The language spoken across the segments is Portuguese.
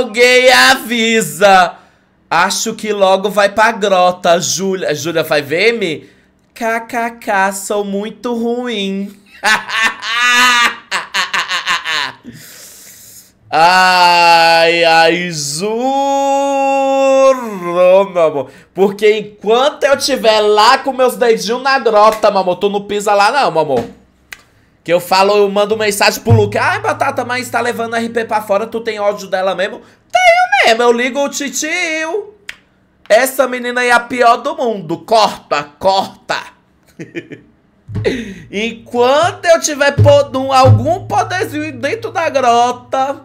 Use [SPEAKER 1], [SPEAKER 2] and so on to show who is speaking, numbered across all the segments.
[SPEAKER 1] Alguém avisa! Acho que logo vai pra grota, Júlia. Júlia vai ver me?
[SPEAKER 2] KKK, sou muito ruim.
[SPEAKER 1] ai, ai, juro, meu amor. Porque enquanto eu tiver lá com meus dedinhos na grota, meu amor, tu não pisa lá não, meu amor. Que eu falo, eu mando mensagem pro Luke. Ai, Batata, mas tá levando a RP pra fora, tu tem ódio dela mesmo? Tenho mesmo, eu ligo o titio. Essa menina é a pior do mundo. Corta, corta. Enquanto eu tiver pod algum poderzinho dentro da grota...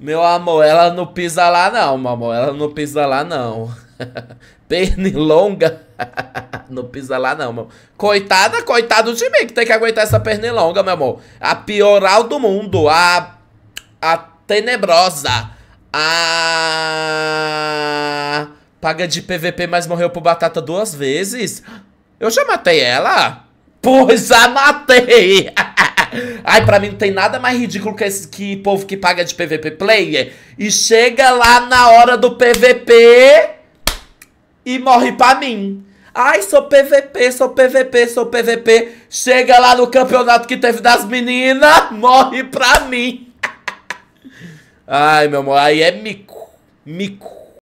[SPEAKER 1] Meu amor, ela não pisa lá não, meu amor. Ela não pisa lá não. Pernilonga. não pisa lá não, meu. Coitada, coitado de mim que tem que aguentar essa pernilonga, meu amor. A pioral do mundo, a... A tenebrosa, a... Paga de PVP, mas morreu por batata duas vezes. Eu já matei ela? Pois já matei! Ai, pra mim não tem nada mais ridículo que esse que povo que paga de PVP player e chega lá na hora do PVP e morre pra mim. Ai, sou PVP, sou PVP, sou PVP. Chega lá no campeonato que teve das meninas, morre pra mim. Ai, meu amor, aí é mico. Mico.